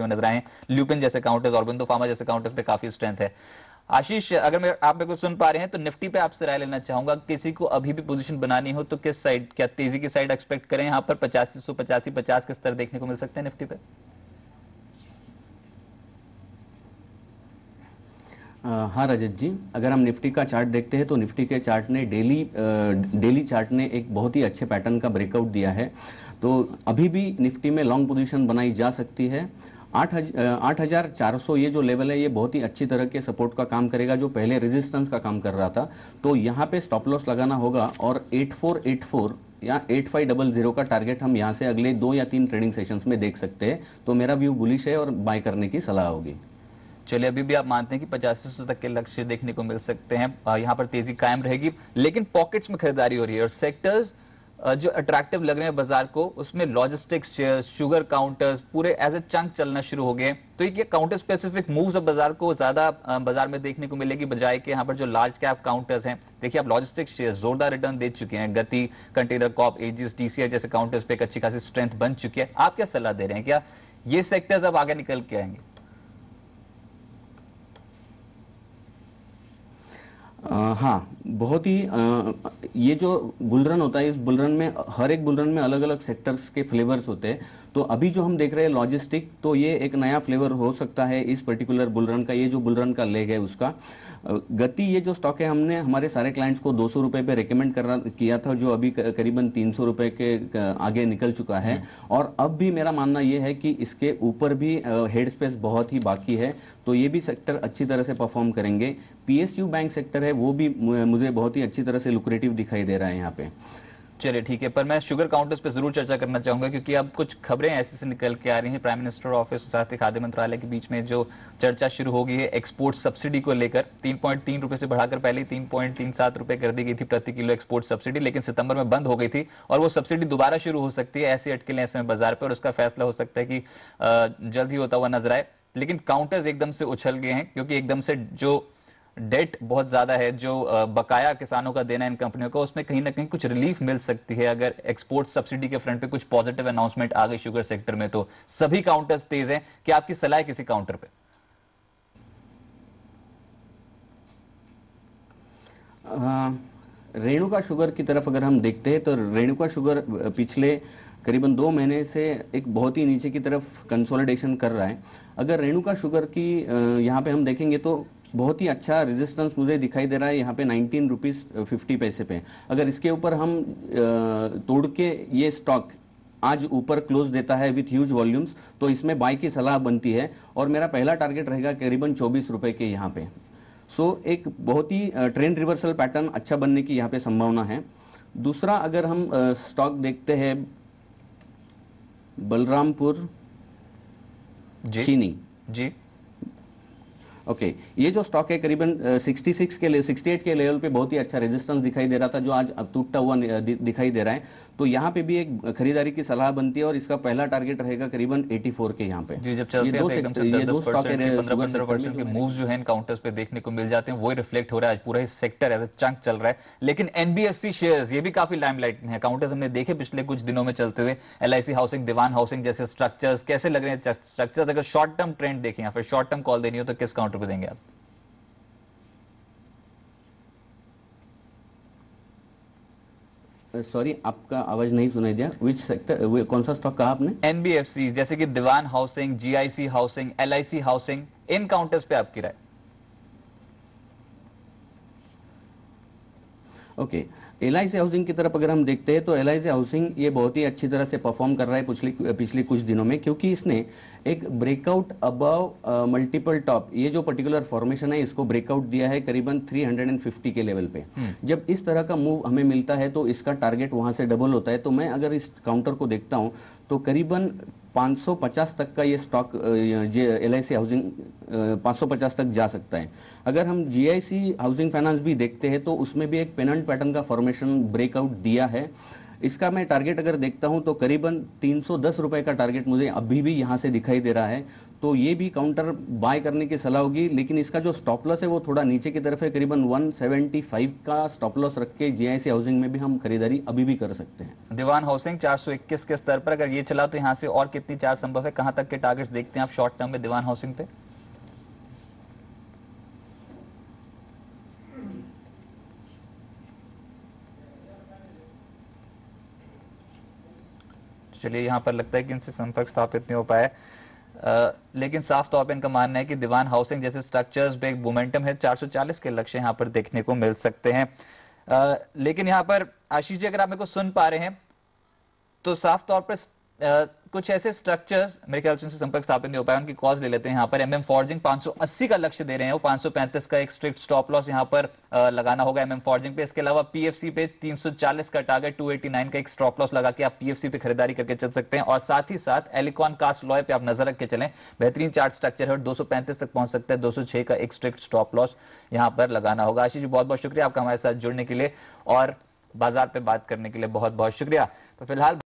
नजर आए ल्यूपिन जैसे काउंटर्स ऑर्बिंदो फार्मा जैसे काउंटर्स पे काफी स्ट्रेंथ है आशीष अगर मैं आप मेरे को सुन पा रहे हैं तो निफ्टी पे आपसे राय लेना चाहूंगा किसी को अभी भी पोजीशन बनानी हो तो किस साइड क्या तेजी की साइड एक्सपेक्ट करें यहाँ पर पचासी सौ पचासी पचास के स्तर देखने को मिल सकते हैं निफ्टी पे हाँ रजत जी अगर हम निफ्टी का चार्ट देखते हैं तो निफ्टी के चार्ट ने डेली डेली चार्ट ने एक बहुत ही अच्छे पैटर्न का ब्रेकआउट दिया है तो अभी भी निफ्टी में लॉन्ग पोजीशन बनाई जा सकती है आठ आठ हज़ार चार सौ ये जो लेवल है ये बहुत ही अच्छी तरह के सपोर्ट का काम करेगा जो पहले रेजिस्टेंस का काम कर रहा था तो यहाँ पे स्टॉप लॉस लगाना होगा और एट फोर एट फोर या एट फाइव डबल जीरो का टारगेट हम यहाँ से अगले दो या तीन ट्रेडिंग सेशंस में देख सकते हैं तो मेरा व्यू बुलिश है और बाय करने की सलाह होगी चलिए अभी भी आप मानते हैं कि पचासी सौ तक के लक्ष्य देखने को मिल सकते हैं यहाँ पर तेजी कायम रहेगी लेकिन पॉकेट्स में खरीदारी हो रही है और सेक्टर्स जो अट्रैक्टिव लग रहे हैं बाजार को उसमें लॉजिस्टिक्स शेयर शुगर काउंटर्स पूरे एज ए चंक चलना शुरू हो गए तो ये काउंटर स्पेसिफिक मूव्स अब बाजार को ज्यादा बाजार में देखने को मिलेगी बजाय के यहाँ पर जो लार्ज कैप काउंटर्स हैं देखिए आप लॉजिस्टिक्स शेयर जोरदार रिटर्न दे चुके हैं Gati container corp Aegis TCI जैसे काउंटर्स पे एक अच्छी खासी स्ट्रेंथ बन चुकी है आप क्या सलाह दे रहे हैं क्या ये सेक्टर्स अब आगे निकल के आएंगे हाँ बहुत ही आ, ये जो बुलरन होता है इस बुलरन में हर एक बुलरन में अलग अलग सेक्टर्स के फ्लेवर्स होते हैं तो अभी जो हम देख रहे हैं लॉजिस्टिक तो ये एक नया फ्लेवर हो सकता है इस पर्टिकुलर बुलरन का ये जो बुलरन का लेग है उसका गति ये जो स्टॉक है हमने हमारे सारे क्लाइंट्स को दो सौ रुपये पर रिकमेंड करा किया था जो अभी करीबन तीन सौ रुपये के आगे निकल चुका है हम्म। और अब भी मेरा मानना ये है कि इसके ऊपर भी हेड स्पेस बहुत ही बाकी है तो ये भी सेक्टर अच्छी तरह से परफॉर्म करेंगे पीएसयू बैंक सेक्टर है वो भी मुझे बहुत ही अच्छी तरह से लुक्रेटिव दिखाई दे रहा है यहाँ पे चलिए ठीक है पर मैं शुगर काउंटर्स पे जरूर चर्चा करना चाहूंगा क्योंकि अब कुछ खबरें ऐसे से निकल के आ रही हैं प्राइम मिनिस्टर ऑफिस साथ ही खाद्य मंत्रालय के बीच में जो चर्चा शुरू हो गई है एक्सपोर्ट सब्सिडी को लेकर तीन पॉइंट तीन रुपए से बढ़ाकर पहले तीन पॉइंट तीन सात रुपए कर दी गई थी प्रति किलो एक्सपोर्ट सब्सिडी लेकिन सितंबर में बंद हो गई थी और वो सब्सिडी दोबारा शुरू हो सकती है ऐसी अटकेलें ऐसे में बाजार पर और उसका फैसला हो सकता है कि जल्द ही होता हुआ नजर आए लेकिन काउंटर्स एकदम से उछल गए हैं क्योंकि एकदम से जो डेट बहुत ज्यादा है जो बकाया किसानों का देना इन कंपनियों का उसमें कहीं ना कहीं कुछ रिलीफ मिल सकती है अगर एक्सपोर्ट सब्सिडी के फ्रंट पे कुछ पॉजिटिव अनाउंसमेंट आ गई शुगर सेक्टर में तो सभी काउंटर्स तेज हैं क्या आपकी सलाह किसी काउंटर पे रेणुका शुगर की तरफ अगर हम देखते हैं तो रेणुका शुगर पिछले करीबन दो महीने से एक बहुत ही नीचे की तरफ कंसोलिडेशन कर रहा है अगर रेणुका शुगर की यहाँ पे हम देखेंगे तो बहुत ही अच्छा रेजिस्टेंस मुझे दिखाई दे रहा है यहाँ पे नाइनटीन रुपीज़ फिफ्टी पैसे पे अगर इसके ऊपर हम uh, तोड़ के ये स्टॉक आज ऊपर क्लोज देता है विथ ह्यूज वॉल्यूम्स तो इसमें बाय की सलाह बनती है और मेरा पहला टारगेट रहेगा करीबन चौबीस रुपये के यहाँ पे सो so, एक बहुत ही ट्रेंड रिवर्सल पैटर्न अच्छा बनने की यहाँ पे संभावना है दूसरा अगर हम स्टॉक uh, देखते हैं बलरामपुर चीनी जी ओके ये जो स्टॉक है करीबन 66 के 68 के लेवल पे बहुत ही अच्छा रेजिस्टेंस दिखाई दे रहा था जो आज अब टूटता हुआ दिखाई दे रहा है तो यहाँ पे भी एक खरीदारी की सलाह बनती है और इसका पहला टारगेट रहेगा करीबन 84 के यहाँ पे जी जब चलते ये दो, तो स्टॉक जो है काउंटर्स पे देखने को मिल जाते हैं वही रिफ्लेक्ट हो रहा है आज पूरा सेक्टर एज ए चंक चल रहा है लेकिन एनबीएससी शेयर ये भी काफी लाइम लाइट है काउंटर्स हमने देखे पिछले कुछ दिनों में चलते हुए एल हाउसिंग दीवान हाउसिंग जैसे स्ट्रक्चर्स कैसे लग रहे हैं स्ट्रक्चर अगर शॉर्ट टर्म ट्रेंड देखें या फिर शॉर्ट टर्म कॉल देनी हो तो किस काउंटर टमाटर को देंगे आप सॉरी uh, आपका आवाज नहीं सुनाई दिया विच सेक्टर uh, कौन सा स्टॉक कहा आपने एनबीएफसी जैसे कि Dewan housing GIC housing LIC housing इन काउंटर्स पे आपकी राय ओके okay. एल हाउसिंग की तरफ अगर हम देखते हैं तो एल हाउसिंग ये बहुत ही अच्छी तरह से परफॉर्म कर रहा है पिछली पिछले कुछ दिनों में क्योंकि इसने एक ब्रेकआउट अबव मल्टीपल टॉप ये जो पर्टिकुलर फॉर्मेशन है इसको ब्रेकआउट दिया है करीबन 350 के लेवल पे हम्म। जब इस तरह का मूव हमें मिलता है तो इसका टारगेट वहां से डबल होता है तो मैं अगर इस काउंटर को देखता हूँ तो करीबन 550 तक का ये स्टॉक एल आई हाउसिंग 550 तक जा सकता है अगर हम जी हाउसिंग फाइनेंस भी देखते हैं तो उसमें भी एक पेनल्ट पैटर्न का फॉर्मेशन इन्फॉर्मेशन ब्रेकआउट दिया है इसका मैं टारगेट अगर देखता हूं तो करीबन तीन सौ का टारगेट मुझे अभी भी यहां से दिखाई दे रहा है तो ये भी काउंटर बाय करने की सलाह होगी लेकिन इसका जो स्टॉप लॉस है वो थोड़ा नीचे की तरफ है करीबन 175 का स्टॉप लॉस रख के जीआईसी हाउसिंग में भी हम खरीदारी अभी भी कर सकते हैं दीवान हाउसिंग 421 के स्तर पर अगर ये चला तो यहाँ से और कितनी चार संभव है कहाँ तक के टारगेट्स देखते हैं आप शॉर्ट टर्म में दीवान हाउसिंग पे चलिए यहाँ पर लगता है कि इनसे संपर्क स्थापित नहीं हो पाया Uh, लेकिन साफ तौर पर इनका मानना है कि दीवान हाउसिंग जैसे स्ट्रक्चर्स पे एक मोमेंटम है 440 के लक्ष्य यहाँ पर देखने को मिल सकते हैं uh, लेकिन यहाँ पर आशीष जी अगर आप मेरे को सुन पा रहे हैं तो साफ तौर पर कुछ ऐसे स्ट्रक्चर्स मेरे ख्याल से संपर्क स्थापित नहीं हो पाया उनकी कॉज ले लेते हैं यहाँ पर एमएम फॉर्जिंग 580 का लक्ष्य दे रहे हैं वो 535 का एक स्ट्रिक्ट स्टॉप लॉस यहाँ पर लगाना होगा एमएम फॉर्जिंग पे इसके अलावा पीएफसी पे 340 का टारगेट 289 का एक स्टॉप लॉस लगा के आप पीएफसी पे खरीदारी करके चल सकते हैं और साथ ही साथ एलिकॉन कास्ट लॉय पे आप नजर रख के चले बेहतरीन चार्ट स्ट्रक्चर है और दो तक पहुंच सकते हैं दो का एक स्ट्रिक्ट स्टॉप लॉस यहाँ पर लगाना होगा आशीष जी बहुत बहुत शुक्रिया आपका हमारे साथ जुड़ने के लिए और बाजार पे बात करने के लिए बहुत बहुत शुक्रिया तो फिलहाल